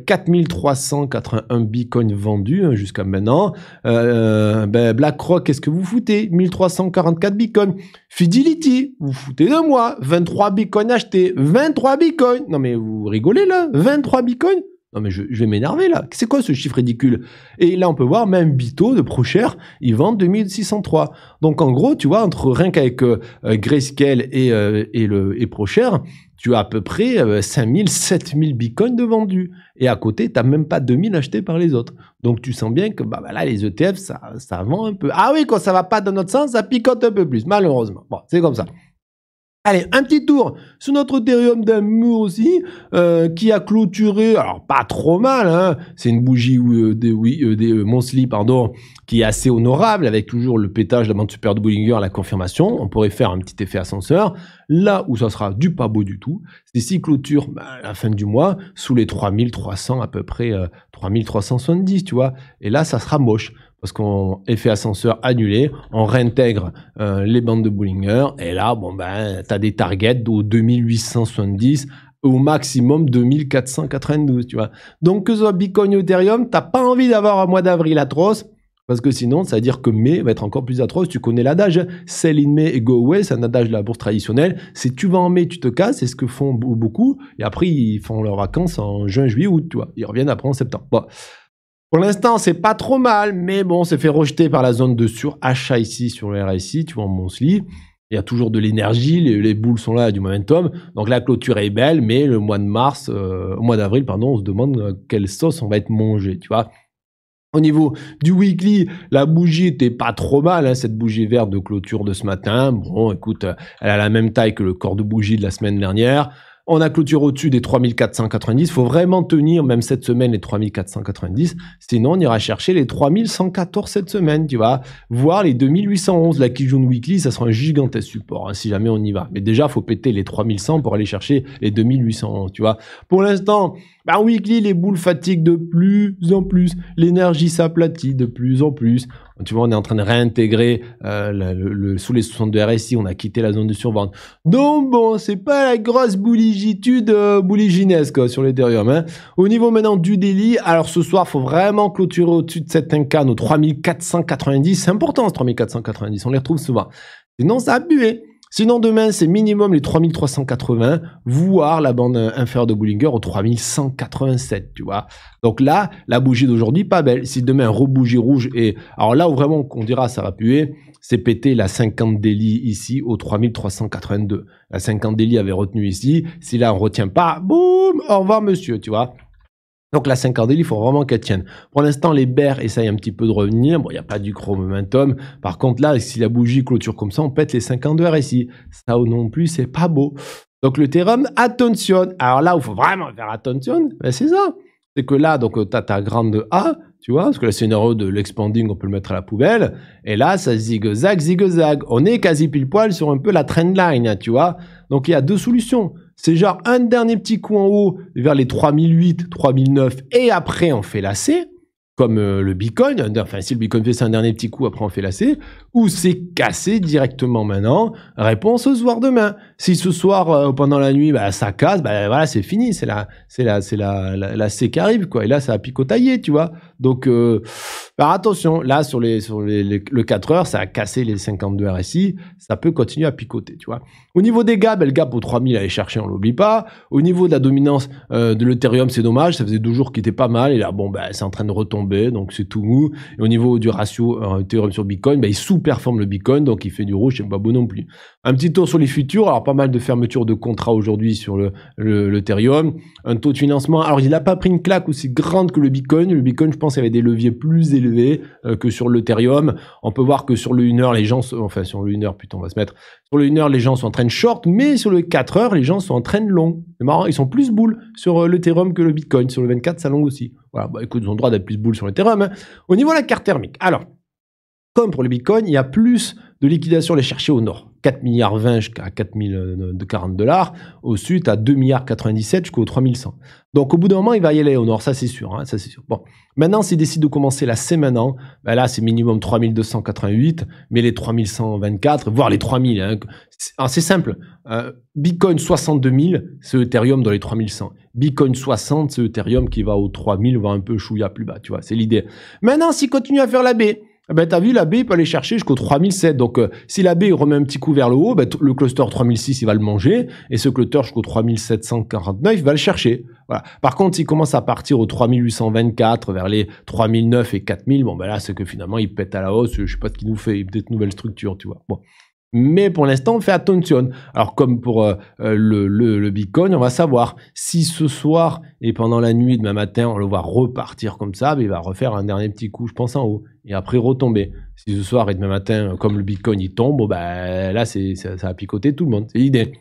4381 euh, Bitcoin vendus hein, jusqu'à maintenant. Euh, bah, BlackRock, qu'est-ce que vous foutez 1344 Bitcoin. Fidelity, vous foutez de moi. 23 Bitcoin achetés. 23 Bitcoin. Non mais vous rigolez là 23 Bitcoin non mais je, vais m'énerver là. C'est quoi ce chiffre ridicule Et là on peut voir même Bito de Procher, il vend 2603. Donc en gros, tu vois, entre rien qu'avec euh, Grayscale euh, et, le, et Procher, tu as à peu près 5000, euh, 7000 bitcoins de vendus. Et à côté, tu n'as même pas 2000 achetés par les autres. Donc tu sens bien que bah, bah là, les ETF, ça, ça vend un peu. Ah oui, quand ça va pas dans notre sens, ça picote un peu plus, malheureusement. Bon, c'est comme ça. Allez, un petit tour sur notre Ethereum d'amour aussi, euh, qui a clôturé, alors pas trop mal, hein. c'est une bougie de euh, des, oui, euh, pardon, qui est assez honorable, avec toujours le pétage de la bande super de Bollinger la confirmation. On pourrait faire un petit effet ascenseur. Là où ça sera du pas beau du tout, c'est ici clôture bah, à la fin du mois, sous les 3300 à peu près, 3370, tu vois. Et là, ça sera moche parce qu'on effet ascenseur annulé, on réintègre euh, les bandes de Bollinger, et là, bon ben, t'as des targets d'au 2870 au maximum 2492, tu vois. Donc que ce soit Bitcoin ou Ethereum, t'as pas envie d'avoir un mois d'avril atroce, parce que sinon, ça veut dire que mai va être encore plus atroce. Tu connais l'adage, sell in May et go away, c'est un adage de la bourse traditionnelle. C'est tu vas en mai, tu te casses, c'est ce que font beaucoup. Et après, ils font leurs vacances en juin, juillet, août, tu vois. Ils reviennent après en septembre. Bon. Pour l'instant, c'est pas trop mal, mais bon, c'est fait rejeter par la zone de surachat ici sur le RSI, tu vois, en mon Il y a toujours de l'énergie, les, boules sont là, du momentum. Donc la clôture est belle, mais le mois de mars, euh, mois d'avril, pardon, on se demande quelle sauce on va être mangé, tu vois. Au niveau du weekly, la bougie était pas trop mal, hein, cette bougie verte de clôture de ce matin. Bon, écoute, euh, elle a la même taille que le corps de bougie de la semaine dernière. On a clôture au-dessus des 3490. Il faut vraiment tenir même cette semaine les 3490. Sinon, on ira chercher les 3114 cette semaine, tu vois. Voir les 2811. La Kijun Weekly, ça sera un gigantesque support hein, si jamais on y va. Mais déjà, faut péter les 3100 pour aller chercher les 2811, tu vois. Pour l'instant, par weekly, les boules fatiguent de plus en plus, l'énergie s'aplatit de plus en plus. Tu vois, on est en train de réintégrer euh, le, sous les 62 RSI, on a quitté la zone de survente. Donc bon, c'est pas la grosse bouligitude euh, bouliginesque sur l'Ethereum. Hein. Au niveau maintenant du délit, alors ce soir, faut vraiment clôturer au-dessus de cet nos 3490. C'est important ce 3490, on les retrouve souvent. Sinon, ça a bué. Sinon, demain, c'est minimum les 3380, voire la bande inférieure de Bollinger aux 3187, tu vois. Donc là, la bougie d'aujourd'hui, pas belle. Si demain, rebougie rouge, et alors là où vraiment on dira ça va puer, c'est péter la 50 délits ici au 3382. La 50 délits avait retenu ici. Si là, on retient pas, boum, au revoir monsieur, tu vois. Donc la 50 il faut vraiment qu'elle tienne. Pour l'instant, les bears essayent un petit peu de revenir. Bon, il n'y a pas du gros momentum. Par contre, là, si la bougie clôture comme ça, on pète les 52 ici. Ça non plus, c'est pas beau. Donc le théorème attention. Alors là, il faut vraiment faire attention. Ben, c'est ça. C'est que là, donc, tu as ta grande A, tu vois, parce que le scénario de l'expanding, on peut le mettre à la poubelle. Et là, ça zigzag, zigzag. On est quasi pile poil sur un peu la trendline, tu vois. Donc il y a deux solutions c'est genre un dernier petit coup en haut vers les 3008, 3009 et après on fait la C, comme euh, le Bitcoin. Enfin, si le Bitcoin fait un dernier petit coup, après on fait la C, Ou c'est cassé directement maintenant. Réponse ce soir demain. Si ce soir, euh, pendant la nuit, bah, ça casse, bah, voilà, c'est fini. C'est la, c'est la, c'est la, la, C qui arrive, quoi. Et là, ça a picotaillé, tu vois. Donc, euh, attention, là, sur, les, sur les, le 4 heures, ça a cassé les 52 RSI, ça peut continuer à picoter, tu vois. Au niveau des gaps, ben, le gap aux 3000 allez chercher, on l'oublie pas. Au niveau de la dominance euh, de l'Ethereum, c'est dommage, ça faisait deux jours qu'il était pas mal, et là, bon, ben, c'est en train de retomber, donc c'est tout mou. Et au niveau du ratio euh, Ethereum sur Bitcoin, ben, il sous-performe le Bitcoin, donc il fait du rouge, c'est pas beau non plus. Un petit tour sur les futurs. Alors, pas mal de fermetures de contrats aujourd'hui sur le, le, l'Ethereum. Un taux de financement. Alors, il n'a pas pris une claque aussi grande que le Bitcoin. Le Bitcoin, je pense, avait des leviers plus élevés euh, que sur l'Ethereum. On peut voir que sur le 1 heure, les gens, sont, enfin, sur le 1 heure, putain, on va se mettre. Sur le 1 heure, les gens sont en train de short, mais sur le 4 heures, les gens sont en train de long. C'est marrant. Ils sont plus boules sur euh, l'Ethereum que le Bitcoin. Sur le 24, ça long aussi. Voilà. Bah, écoute, ils ont le droit d'être plus boules sur l'Ethereum. Hein. Au niveau de la carte thermique. Alors. Comme pour le Bitcoin, il y a plus de liquidation à les chercher au nord. 4 milliards 20 jusqu'à 4040 euh, dollars. Au sud, à 2 milliards 97 jusqu'au 3100. Donc, au bout d'un moment, il va y aller au nord, ça c'est sûr, hein, ça c'est sûr. Bon. Maintenant, s'il décide de commencer la semaine, maintenant. Ben là, c'est minimum 3288, mais les 3124, voire les 3000. Hein. C'est simple. Euh, Bitcoin 62 000, c'est Ethereum dans les 3100. Bitcoin 60, c'est Ethereum qui va aux 3000, va un peu chouïa plus bas, tu vois. C'est l'idée. Maintenant, s'il continue à faire la baie, eh ben, t'as vu, la il peut aller chercher jusqu'au 3007. Donc, euh, si la remet un petit coup vers le haut, ben, le cluster 3006, il va le manger. Et ce cluster jusqu'au 3749, il va le chercher. Voilà. Par contre, s'il commence à partir au 3824, vers les 3009 et 4000, bon, ben là, c'est que finalement, il pète à la hausse. Je sais pas ce qu'il nous fait. Il peut-être nouvelle structure, tu vois. Bon. Mais pour l'instant, on fait attention. Alors, comme pour euh, euh, le, le, Bitcoin, on va savoir si ce soir et pendant la nuit, demain matin, on le voit repartir comme ça, ben, il va refaire un dernier petit coup, je pense, en haut, et après retomber. Si ce soir et demain matin, euh, comme le Bitcoin, il tombe, ben, là, ça, ça a picoté tout le monde. C'est l'idée.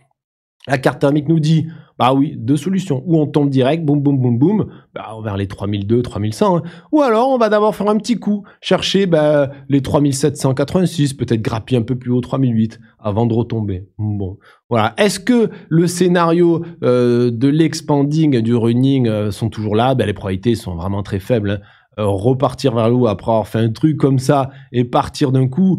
La carte thermique nous dit, bah oui, deux solutions. Ou on tombe direct, boum, boum, boum, boum, bah, vers les 3002, 3100. Hein. Ou alors, on va d'abord faire un petit coup, chercher bah, les 3786, peut-être grappiller un peu plus haut, 3008, avant de retomber. Bon, voilà. Est-ce que le scénario euh, de l'expanding, du running euh, sont toujours là bah, Les probabilités sont vraiment très faibles. Hein. Euh, repartir vers le haut après avoir fait un truc comme ça et partir d'un coup...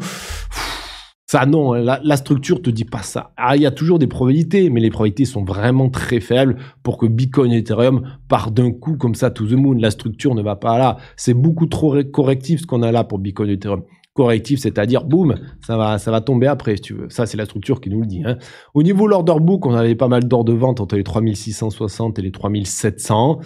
Ça, non, hein, la, la, structure te dit pas ça. Ah, il y a toujours des probabilités, mais les probabilités sont vraiment très faibles pour que Bitcoin et Ethereum partent d'un coup comme ça to the moon. La structure ne va pas là. C'est beaucoup trop correctif ce qu'on a là pour Bitcoin et Ethereum. Correctif, c'est-à-dire, boum, ça va, ça va tomber après, tu veux. Ça, c'est la structure qui nous le dit. Hein. Au niveau de l'order book, on avait pas mal d'ordres de vente entre les 3660 et les 3700.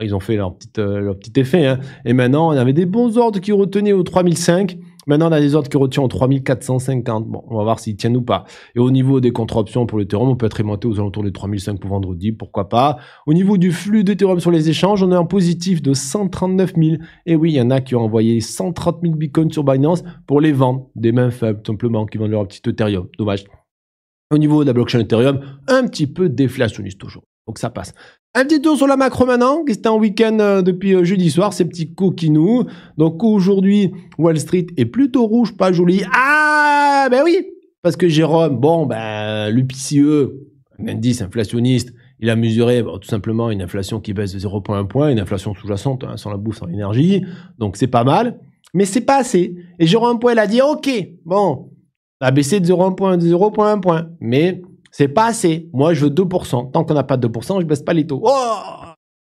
Ils ont fait leur, petite, euh, leur petit effet. Hein. Et maintenant, on avait des bons ordres qui retenaient aux 3005. Maintenant, on a des ordres qui retient en 3450. Bon, on va voir s'ils tiennent ou pas. Et au niveau des contre-options pour l'Ethereum, on peut être aimanté aux alentours de 3005 pour vendredi, pourquoi pas. Au niveau du flux d'Ethereum sur les échanges, on a un positif de 139 000. Et oui, il y en a qui ont envoyé 130 000 bitcoins sur Binance pour les vendre. Des mains faibles, simplement, qui vendent leur petit Ethereum. Dommage. Au niveau de la blockchain Ethereum, un petit peu déflationniste toujours. Donc ça passe. Un petit tour sur la macro maintenant, qui était en week-end euh, depuis euh, jeudi soir, ces petits coquinous. Donc aujourd'hui, Wall Street est plutôt rouge, pas joli. Ah, ben oui, parce que Jérôme, bon, ben, le un indice inflationniste, il a mesuré tout simplement une inflation qui baisse de 0,1 point, une inflation sous-jacente, hein, sans la bouffe, sans l'énergie. Donc c'est pas mal, mais c'est pas assez. Et Jérôme Poel a dit, ok, bon, a baissé de 0,1 point, de 0,1 point, mais c'est pas assez. Moi, je veux 2%. Tant qu'on n'a pas 2%, je baisse pas les taux. Oh,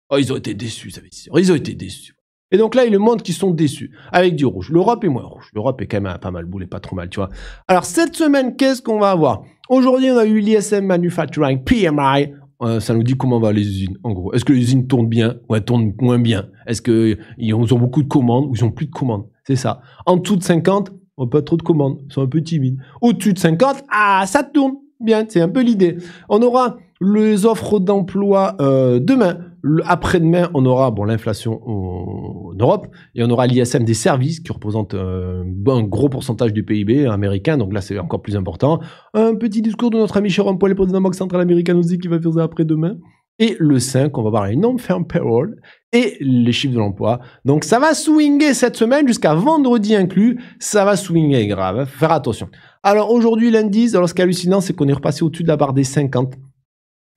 oh ils ont été déçus, ça dire. Ils ont été déçus. Et donc là, a le monde qu'ils sont déçus. Avec du rouge. L'Europe est moins rouge. L'Europe est quand même pas mal boulée, pas trop mal, tu vois. Alors, cette semaine, qu'est-ce qu'on va avoir Aujourd'hui, on a eu l'ISM Manufacturing, PMI. Euh, ça nous dit comment va les usines, en gros. Est-ce que les usines tournent bien ou elles tournent moins bien Est-ce qu'ils ont beaucoup de commandes ou ils ont plus de commandes C'est ça. En dessous de 50, on n'a pas trop de commandes. Ils sont un peu timides. Au-dessus de 50, ah, ça tourne. Bien, c'est un peu l'idée. On aura les offres d'emploi euh, demain. Après-demain, on aura bon, l'inflation en Europe et on aura l'ISM des services qui représente euh, un gros pourcentage du PIB américain, donc là c'est encore plus important. Un petit discours de notre ami Sharon Paul, président de la Banque Centrale Américaine dit qui va faire ça après-demain. Et le 5, on va voir les non-firm payroll et les chiffres de l'emploi. Donc ça va swinguer cette semaine jusqu'à vendredi inclus. Ça va swinguer grave. Faire attention. Alors aujourd'hui, lundi, alors ce qui est hallucinant, c'est qu'on est repassé au-dessus de la barre des 50.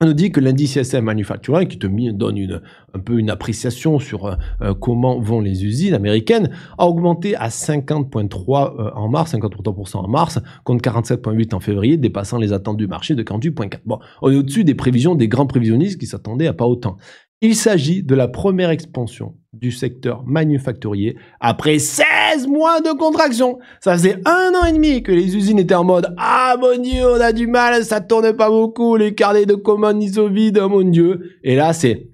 On nous dit que l'indice CSM Manufacturing, qui te donne une, un peu une appréciation sur euh, euh, comment vont les usines américaines, a augmenté à 50,3 euh, en mars, en mars, contre 47,8 en février, dépassant les attentes du marché de 48,4. Bon, on est au-dessus des prévisions des grands prévisionnistes qui s'attendaient à pas autant. Il s'agit de la première expansion du secteur manufacturier après mois de contraction. Ça faisait un an et demi que les usines étaient en mode Ah mon dieu, on a du mal, ça tournait pas beaucoup, les carnets de commandes ils sont vides, oh, mon dieu. Et là, c'est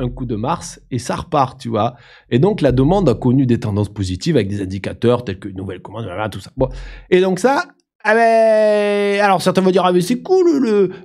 un coup de mars et ça repart, tu vois. Et donc la demande a connu des tendances positives avec des indicateurs tels que une nouvelle commande, tout ça. Et donc ça, ah ben, alors certains vont dire ah mais c'est cool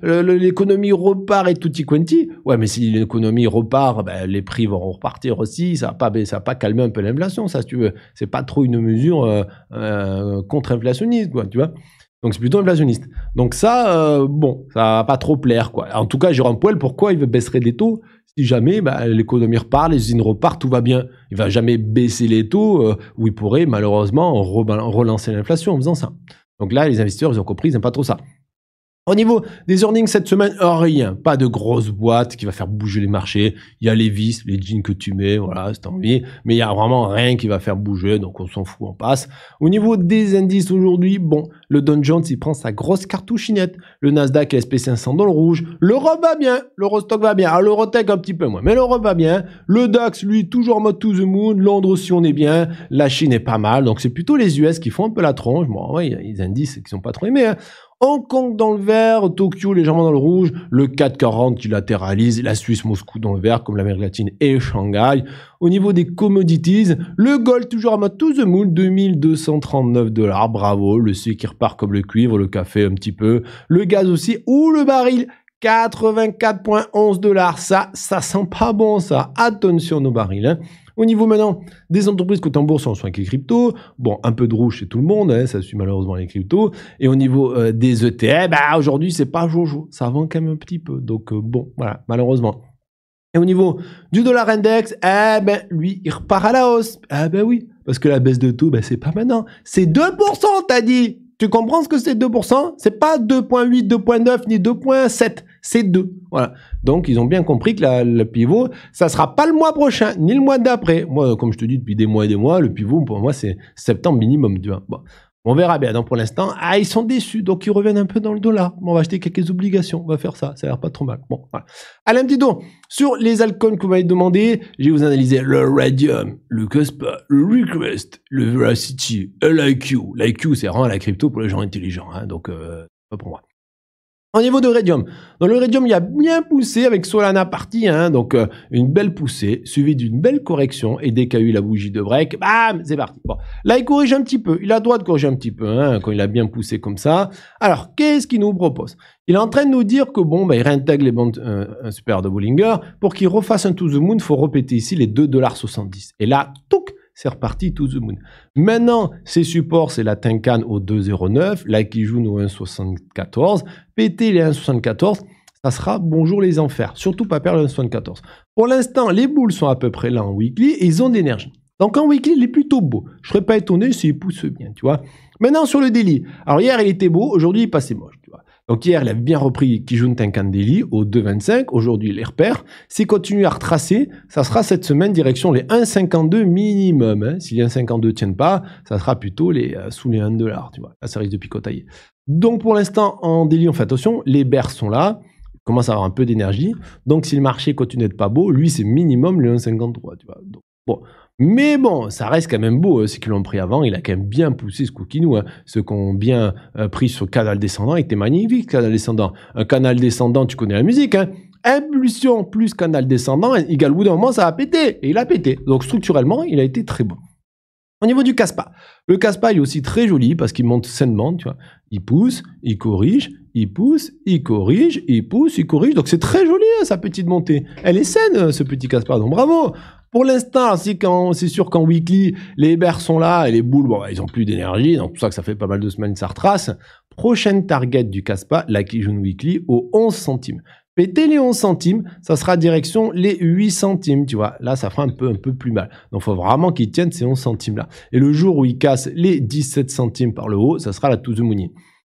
l'économie repart et tutti quanti. Ouais mais si l'économie repart, ben, les prix vont repartir aussi. Ça va pas ben, ça va pas calmer un peu l'inflation ça si tu veux. C'est pas trop une mesure euh, euh, contre-inflationniste quoi tu vois. Donc c'est plutôt inflationniste. Donc ça euh, bon ça va pas trop plaire quoi. En tout cas Jérôme poil pourquoi il baisserait les taux si jamais l'économie repart, les usines repartent, tout va bien. Il va jamais baisser les taux où il pourrait malheureusement relancer l'inflation en faisant ça. Donc là, les investisseurs, ils ont compris, ils n'aiment pas trop ça. Au niveau des earnings cette semaine, oh, rien. Pas de grosse boîte qui va faire bouger les marchés. Il y a les vis, les jeans que tu mets, voilà, c'est envie. Mais il y a vraiment rien qui va faire bouger, donc on s'en fout, on passe. Au niveau des indices aujourd'hui, bon, le Dow Jones, il prend sa grosse cartouchinette. Le Nasdaq et SP500 dans le rouge. L'Europe va bien. L'Eurostock va bien. Alors l'Eurotech un petit peu moins, mais l'Europe va bien. Le DAX, lui, toujours en mode to the moon. Londres aussi, on est bien. La Chine est pas mal. Donc c'est plutôt les US qui font un peu la tronche. Bon, ouais, les indices qui sont pas trop aimés. Hein. Hong Kong dans le vert, Tokyo légèrement dans le rouge, le 440 qui latéralise, la Suisse, Moscou dans le vert comme l'Amérique latine et Shanghai. Au niveau des commodities, le gold toujours à ma to the moon, 2239 dollars, bravo, le sucre qui repart comme le cuivre, le café un petit peu, le gaz aussi, ou le baril 84.11 dollars, ça, ça sent pas bon ça, attention nos barils. Hein. Au niveau maintenant des entreprises cotées en bourse, on les crypto, Bon, un peu de rouge chez tout le monde, hein, ça suit malheureusement les cryptos. Et au niveau euh, des ETF, bah, aujourd'hui, c'est pas jojo. Ça vend quand même un petit peu. Donc, euh, bon, voilà, malheureusement. Et au niveau du dollar index, eh ben, lui, il repart à la hausse. Ah ben oui, parce que la baisse de taux, ben, c'est pas maintenant. C'est 2%, t'as dit. Tu comprends ce que c'est 2% C'est pas 2.8, 2.9, ni 2.7 c'est deux. Voilà. Donc, ils ont bien compris que le pivot, ça sera pas le mois prochain, ni le mois d'après. Moi, comme je te dis depuis des mois et des mois, le pivot, pour moi, c'est septembre minimum, tu On verra bien. Donc, pour l'instant, ah, ils sont déçus. Donc, ils reviennent un peu dans le dollar. on va acheter quelques obligations. On va faire ça. Ça a l'air pas trop mal. Bon, voilà. petit donc, sur les alcools que vous m'avez demandé, J'ai vous analyser le Radium, le Cospa, le Request, le Veracity, l'IQ. L'IQ, c'est vraiment la crypto pour les gens intelligents. Hein. donc, euh, pas pour moi. Au niveau de Radium, dans le Radium, il a bien poussé avec Solana partie, hein, donc euh, une belle poussée, suivie d'une belle correction, et dès qu'il a eu la bougie de break, bam, c'est parti. Bon, là, il corrige un petit peu, il a droit de corriger un petit peu, hein, quand il a bien poussé comme ça. Alors, qu'est-ce qu'il nous propose Il est en train de nous dire que, bon, bah, il réintègre les bandes euh, super de Bollinger, pour qu'il refasse un to the moon, il faut répéter ici les 2,70$. Et là, touc, c'est reparti tout the moon. Maintenant, ces supports, c'est la Tinkan au 2,09, la Kijun au 1,74. Péter les 1,74, ça sera bonjour les enfers. Surtout pas perdre le 1,74. Pour l'instant, les boules sont à peu près là en weekly et ils ont de l'énergie. Donc en weekly, il est plutôt beau. Je ne serais pas étonné s'il pousse bien, tu vois. Maintenant, sur le délit. Alors hier, il était beau, aujourd'hui, il passé moche. Donc hier, il a bien repris Kijun Tenkandeli au 2,25. Aujourd'hui, il les repère. S'il continue à retracer, ça sera cette semaine direction les 1,52 minimum. S'il hein. Si les 1,52 ne tiennent pas, ça sera plutôt les, euh, sous les 1 Tu vois. Là, ça risque de picotailler. Donc pour l'instant, en délit, on fait attention. Les bears sont là. ils commence à avoir un peu d'énergie. Donc si le marché continue d'être pas beau, lui, c'est minimum le 1,53. Tu vois. Donc, bon, mais bon, ça reste quand même beau, hein. ceux qui l'ont pris avant, il a quand même bien poussé ce coquinou, hein. ceux qui bien euh, pris sur canal descendant, était magnifique, canal descendant. Un canal descendant, tu connais la musique, hein. impulsion plus canal descendant égale au bout d'un moment ça a pété et il a pété. Donc structurellement, il a été très bon. Au niveau du Caspa, le Caspa il est aussi très joli parce qu'il monte sainement, tu vois. Il pousse, il corrige, il pousse, il corrige, il pousse, il corrige. Donc c'est très joli hein, sa petite montée. Elle est saine, hein, ce petit Caspar. Donc bravo. Pour l'instant, c'est sûr qu'en weekly, les bers sont là et les boules, bah, ils ont plus d'énergie. Donc tout ça que ça fait pas mal de semaines, ça retrace. Prochaine target du Caspa, la Kijun Weekly, aux 11 centimes. Péter les 11 centimes, ça sera direction les 8 centimes, tu vois. Là, ça fera un peu, un peu plus mal. Donc, il faut vraiment qu'ils tiennent ces 11 centimes-là. Et le jour où il casse les 17 centimes par le haut, ça sera la touze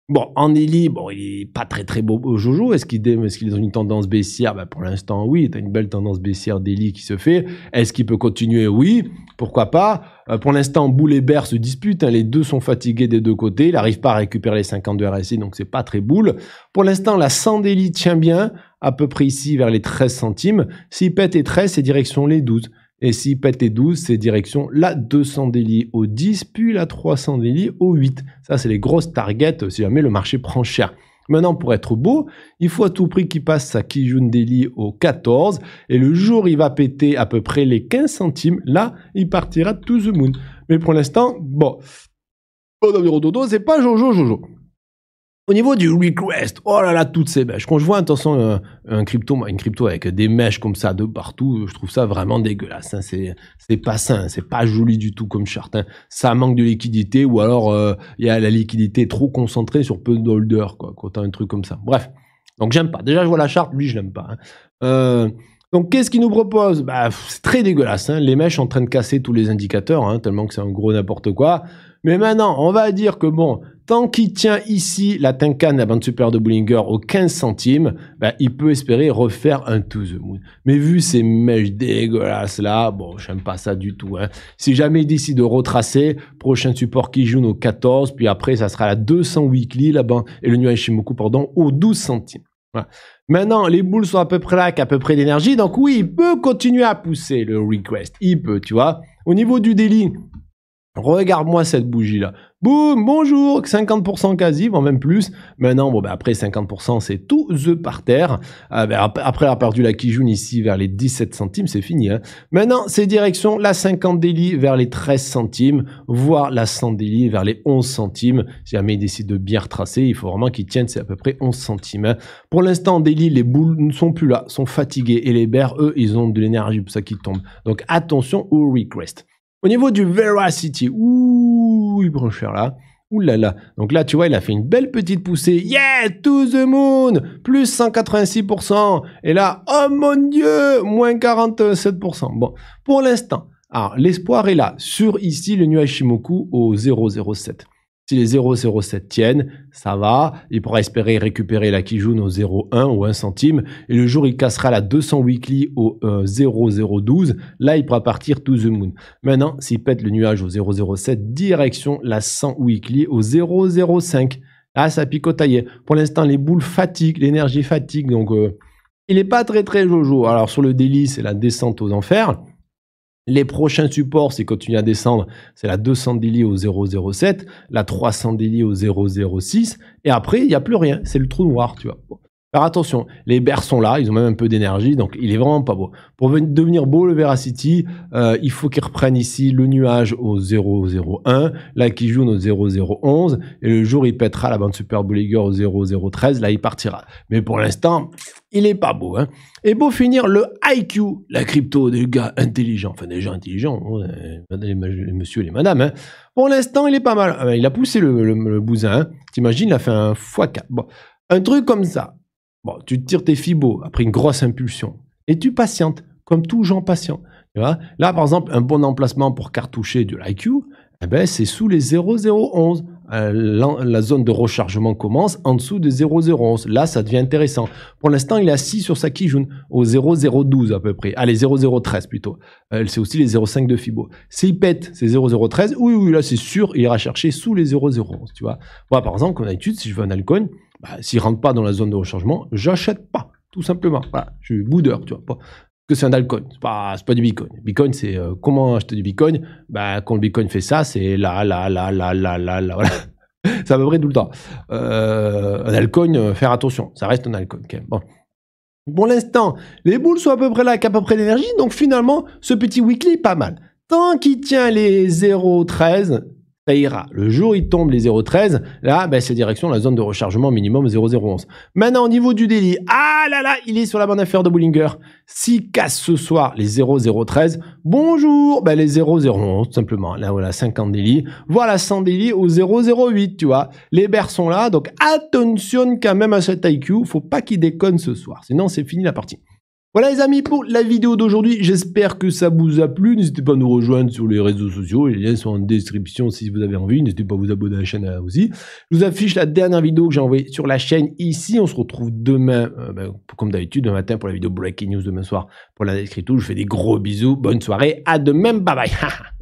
Bon, est bon, il est pas très très beau au Jojo. Est-ce qu'ils est ont une tendance baissière ben, Pour l'instant, oui. il a une belle tendance baissière d'Eli qui se fait. Est-ce qu'il peut continuer Oui. Pourquoi pas euh, Pour l'instant, Boule et berce se disputent. Hein. les deux sont fatigués des deux côtés. Il n'arrive pas à récupérer les 52 RSI, donc c'est pas très boule. Pour l'instant, la d'Eli tient bien, à peu près ici, vers les 13 centimes. S'il pète et 13, c'est direction les 12. Et s'il pète les 12, c'est direction la 200 délits au 10, puis la 300 délits au 8. Ça, c'est les grosses targets euh, si jamais le marché prend cher. Maintenant, pour être beau, il faut à tout prix qu'il passe sa Kijun Daily au 14. Et le jour où il va péter à peu près les 15 centimes, là, il partira to the moon. Mais pour l'instant, bon. Bon, dodo, c'est pas Jojo Jojo. Au niveau du request, oh là là, toutes ces mèches. Quand je vois, attention, euh, un, crypto, une crypto avec des mèches comme ça de partout, je trouve ça vraiment dégueulasse. Hein. C'est, pas sain, c'est pas joli du tout comme charte. Hein. Ça manque de liquidité ou alors il euh, y a la liquidité trop concentrée sur peu d'holders, quoi, quand t'as un truc comme ça. Bref. Donc j'aime pas. Déjà, je vois la charte, lui, je l'aime pas. Hein. Euh, donc, qu'est-ce qu'il nous propose bah, C'est très dégueulasse. Hein. Les mèches en train de casser tous les indicateurs, tellement que c'est un gros n'importe quoi. Mais maintenant, on va dire que bon, tant qu'il tient ici la Tinkan, la bande super de Bullinger, au 15 centimes, bah, il peut espérer refaire un To The Moon. Mais vu ces mèches dégueulasses là, bon, j'aime pas ça du tout. Hein. Si jamais il décide de retracer, prochain support qui joue au 14, puis après, ça sera la 200 weekly, là-bas et le nuage Shimoku, pardon, aux 12 centimes. Maintenant, les boules sont à peu près là, qu'à peu près d'énergie. Donc oui, il peut continuer à pousser le request. Il peut, tu vois. Au niveau du daily, Regarde-moi cette bougie-là. Boum, bonjour, 50% quasi, voire même plus. Maintenant, bon, bah, après 50%, c'est tout the par terre. Ah, bah, après avoir perdu la Kijun ici vers les 17 centimes, c'est fini. Hein. Maintenant, c'est direction la 50 délits vers les 13 centimes, voire la 100 délits vers les 11 centimes. Si jamais il décide de bien retracer, il faut vraiment qu'il tienne, c'est à peu près 11 centimes. Hein. Pour l'instant, délit, les boules ne sont plus là, sont fatiguées. Et les bears eux, ils ont de l'énergie, pour ça qu'ils tombent. Donc attention au request. Au niveau du Veracity, ouh, il prend cher là. Ouh là là. Donc là, tu vois, il a fait une belle petite poussée. Yeah, to the moon, plus 186%. Et là, oh mon dieu, moins 47%. Bon, pour l'instant, alors l'espoir est là, sur ici le nuage Shimoku au 007. Si les 0,07 tiennent, ça va. Il pourra espérer récupérer la Kijun au 0,1 ou 1 centime. Et le jour, il cassera la 200 weekly au 0,012. Euh, Là, il pourra partir to the moon. Maintenant, s'il pète le nuage au 0,07, direction la 100 weekly au 0,05. Là, ah, ça picotaillait. Pour l'instant, les boules fatiguent, l'énergie fatigue. Donc, euh, il n'est pas très, très jojo. Alors, sur le délit, c'est la descente aux enfers. Les prochains supports, c'est continue à descendre, c'est la 200 délit au 007, la 300 délit au 006, et après, il n'y a plus rien, c'est le trou noir, tu vois. Alors attention, les bears sont là, ils ont même un peu d'énergie, donc il est vraiment pas beau. Pour devenir beau le Veracity, euh, il faut qu'ils reprennent ici le nuage au 001, là qui joue au 0011, et le jour il pètera la bande Super Leagueur au 0013, là il partira. Mais pour l'instant, il est pas beau. Hein. Et beau finir, le IQ, la crypto des gars intelligents, enfin des gens intelligents, les monsieur et les madames. Hein. Pour l'instant, il est pas mal. Ah ben, il a poussé le, bousin. Hein. T'imagines, il a fait un x4. Un truc comme ça. Bon, tu tires tes fibos après une grosse impulsion. Et tu patientes, comme tout gens patient. Tu vois Là, par exemple, un bon emplacement pour cartoucher de l'IQ, eh ben, c'est sous les 0,011. Euh, la, zone de rechargement commence en dessous de 0,011. Là, ça devient intéressant. Pour l'instant, il est assis sur sa Kijun au 0,012 à peu près. Allez, 0,013 plutôt. Euh, c'est aussi les 0,5 de Fibo. S'il pète, c'est 0,013. Oui, oui, là, c'est sûr, il ira chercher sous les 0,011. Tu vois. Moi, par exemple, comme d'habitude, si je veux un altcoin, s'il bah, s'il rentre pas dans la zone de rechargement, j'achète pas tout simplement. je suis boudeur, tu vois que c'est un altcoin. C'est pas, pas du Bitcoin. Bitcoin, c'est euh, comment acheter du Bitcoin bah, Quand le Bitcoin fait ça, c'est là, là, là, là, là, là, là. Voilà. (laughs) c'est à peu près tout le temps. Euh, un altcoin, euh, faire attention. Ça reste un altcoin bon Bon. Pour l'instant, les boules sont à peu près là qu'à peu près d'énergie, Donc finalement, ce petit weekly, pas mal. Tant qu'il tient les 0,13, ça Le jour il tombe les 0,13, là, ben, c'est direction la zone de rechargement minimum 0,011. Maintenant, au niveau du délit, ah là là, il est sur la bonne affaire de Bollinger. S'il casse ce soir les 0,013, bonjour, ben, les 0,011, tout simplement. Là, voilà, 50 délits. Voilà, 100 délits au 0,08, tu vois. Les bers sont là, donc attention quand même à cet IQ, faut pas qu'il déconne ce soir, sinon c'est fini la partie. Voilà les amis pour la vidéo d'aujourd'hui, j'espère que ça vous a plu, n'hésitez pas à nous rejoindre sur les réseaux sociaux, les liens sont en description si vous avez envie, n'hésitez pas à vous abonner à la chaîne aussi. Je vous affiche la dernière vidéo que j'ai envoyée sur la chaîne ici, on se retrouve demain, euh, ben, comme d'habitude, demain matin pour la vidéo Breaking News, demain soir pour la Description, je vous fais des gros bisous, bonne soirée, à demain, bye bye (laughs)